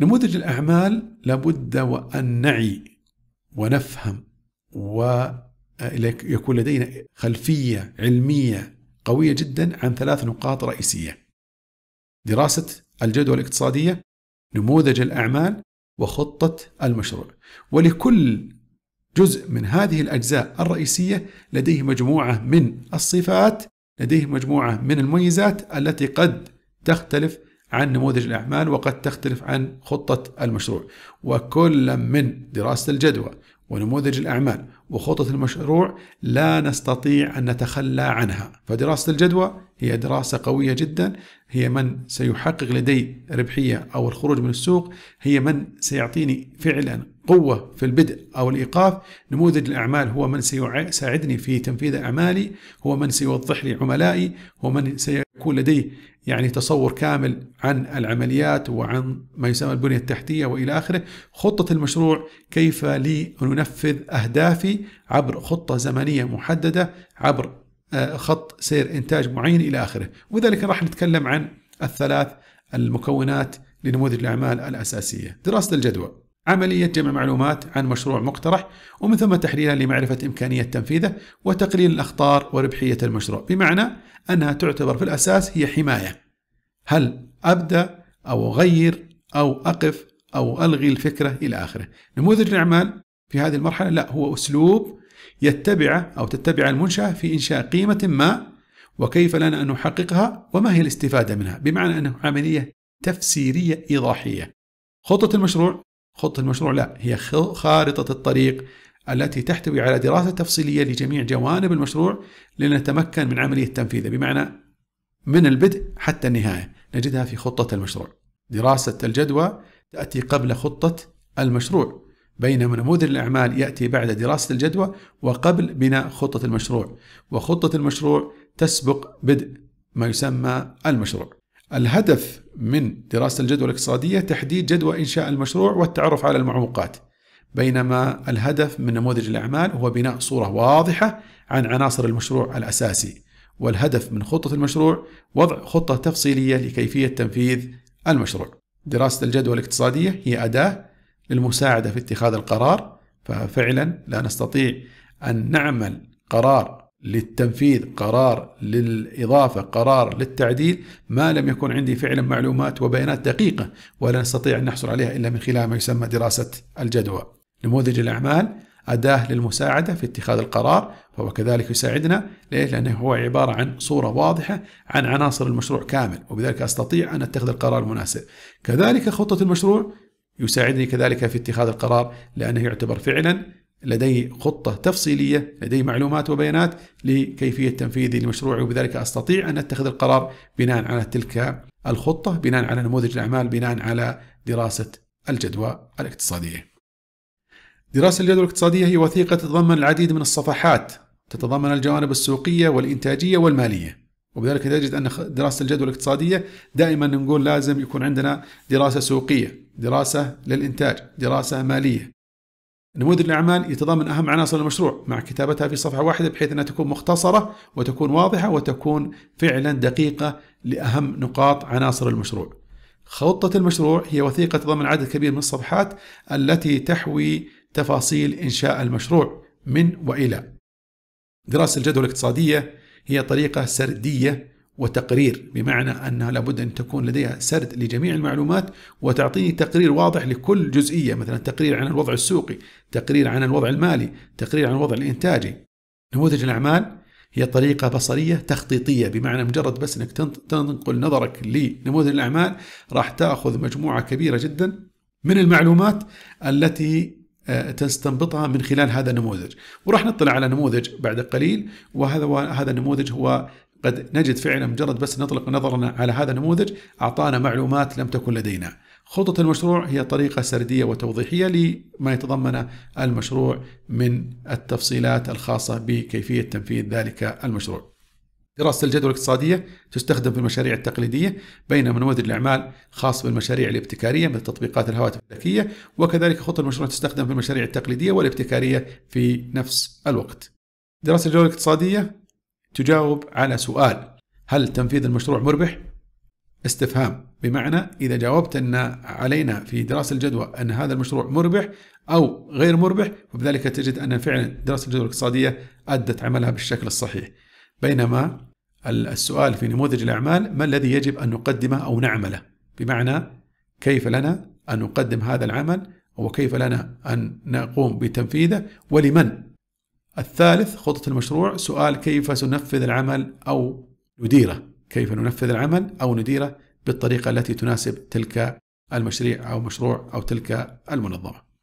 نموذج الأعمال لابد وأن نعي ونفهم ويكون لدينا خلفية علمية قوية جدا عن ثلاث نقاط رئيسية دراسة الجدوى الاقتصادية نموذج الأعمال وخطة المشروع ولكل جزء من هذه الأجزاء الرئيسية لديه مجموعة من الصفات لديه مجموعة من المميزات التي قد تختلف عن نموذج الأعمال وقد تختلف عن خطة المشروع وكل من دراسة الجدوى ونموذج الأعمال وخطة المشروع لا نستطيع أن نتخلى عنها فدراسة الجدوى هي دراسة قوية جدا هي من سيحقق لدي ربحية أو الخروج من السوق هي من سيعطيني فعلا قوة في البدء أو الإيقاف نموذج الأعمال هو من سيساعدني في تنفيذ أعمالي هو من سيوضح لي عملائي هو من سي يكون لديه يعني تصور كامل عن العمليات وعن ما يسمى البنية التحتية وإلى آخره خطة المشروع كيف لي أن أنفذ أهدافي عبر خطة زمنية محددة عبر آه، خط سير إنتاج معين إلى آخره وذلك راح نتكلم عن الثلاث المكونات لنموذج الأعمال الأساسية دراسة الجدوى عملية جمع معلومات عن مشروع مقترح ومن ثم تحليلها لمعرفة إمكانية تنفيذه وتقليل الأخطار وربحية المشروع بمعنى أنها تعتبر في الأساس هي حماية هل أبدأ أو أغير أو أقف أو ألغي الفكرة إلى آخره نموذج الأعمال في هذه المرحلة لا هو أسلوب يتبعه أو تتبع المنشأة في إنشاء قيمة ما وكيف لنا أن نحققها وما هي الاستفادة منها بمعنى أنه عملية تفسيرية إيضاحية خطة المشروع خطة المشروع لا هي خارطة الطريق التي تحتوي على دراسة تفصيلية لجميع جوانب المشروع لنتمكن من عملية تنفيذه بمعنى من البدء حتى النهاية نجدها في خطة المشروع دراسة الجدوى تأتي قبل خطة المشروع بينما نموذج الأعمال يأتي بعد دراسة الجدوى وقبل بناء خطة المشروع وخطة المشروع تسبق بدء ما يسمى المشروع الهدف من دراسة الجدوى الاقتصادية تحديد جدوى إنشاء المشروع والتعرف على المعوقات بينما الهدف من نموذج الأعمال هو بناء صورة واضحة عن عناصر المشروع الأساسي والهدف من خطة المشروع وضع خطة تفصيلية لكيفية تنفيذ المشروع دراسة الجدوى الاقتصادية هي أداة للمساعدة في اتخاذ القرار ففعلا لا نستطيع أن نعمل قرار للتنفيذ قرار للإضافة قرار للتعديل ما لم يكن عندي فعلا معلومات وبيانات دقيقة ولا نستطيع أن نحصل عليها إلا من خلال ما يسمى دراسة الجدوى نموذج الأعمال أداة للمساعدة في اتخاذ القرار فهو كذلك يساعدنا ليه؟ لأنه هو عبارة عن صورة واضحة عن عناصر المشروع كامل وبذلك أستطيع أن أتخذ القرار المناسب كذلك خطة المشروع يساعدني كذلك في اتخاذ القرار لأنه يعتبر فعلا لدي خطة تفصيلية لدي معلومات وبيانات لكيفية تنفيذي لمشروعي وبذلك أستطيع أن أتخذ القرار بناء على تلك الخطة بناء على نموذج الأعمال بناء على دراسة الجدوى الاقتصادية دراسة الجدوى الاقتصادية هي وثيقة تتضمن العديد من الصفحات تتضمن الجوانب السوقية والإنتاجية والمالية وبذلك تجد أن دراسة الجدوى الاقتصادية دائما نقول لازم يكون عندنا دراسة سوقية دراسة للإنتاج دراسة مالية نموذج الأعمال يتضمن أهم عناصر المشروع مع كتابتها في صفحة واحدة بحيث أنها تكون مختصرة وتكون واضحة وتكون فعلا دقيقة لأهم نقاط عناصر المشروع. خطة المشروع هي وثيقة تضمن عدد كبير من الصفحات التي تحوي تفاصيل إنشاء المشروع من وإلى. دراسة الجدوى الاقتصادية هي طريقة سردية وتقرير بمعنى أنها لابد أن تكون لديها سرد لجميع المعلومات وتعطيني تقرير واضح لكل جزئية مثلا تقرير عن الوضع السوقي تقرير عن الوضع المالي تقرير عن الوضع الإنتاجي نموذج الأعمال هي طريقة بصرية تخطيطية بمعنى مجرد بس أنك تنقل نظرك لنموذج الأعمال راح تأخذ مجموعة كبيرة جدا من المعلومات التي آه، تستنبطها من خلال هذا النموذج وراح نطلع على نموذج بعد قليل وهذا هذا النموذج هو قد نجد فعلا مجرد بس نطلق نظرنا على هذا النموذج أعطانا معلومات لم تكن لدينا خطة المشروع هي طريقة سردية وتوضيحية لما يتضمن المشروع من التفصيلات الخاصة بكيفية تنفيذ ذلك المشروع دراسة الجدوى الاقتصادية تستخدم في المشاريع التقليدية بينما نموذج الأعمال خاص بالمشاريع الابتكارية مثل تطبيقات الهواتف الذكية وكذلك خطة المشروع تستخدم في المشاريع التقليدية والابتكارية في نفس الوقت دراسة الجدوى الاقتصادية تجاوب على سؤال هل تنفيذ المشروع مربح؟ استفهام بمعنى إذا جاوبت أن علينا في دراسة الجدوى أن هذا المشروع مربح أو غير مربح فبذلك تجد أن فعلا دراسة الجدوى الاقتصادية أدت عملها بالشكل الصحيح بينما السؤال في نموذج الأعمال ما الذي يجب أن نقدمه أو نعمله بمعنى كيف لنا أن نقدم هذا العمل وكيف لنا أن نقوم بتنفيذه ولمن الثالث خطة المشروع سؤال كيف سننفذ العمل أو نديره كيف ننفذ العمل أو نديره بالطريقة التي تناسب تلك المشروع أو مشروع أو تلك المنظمة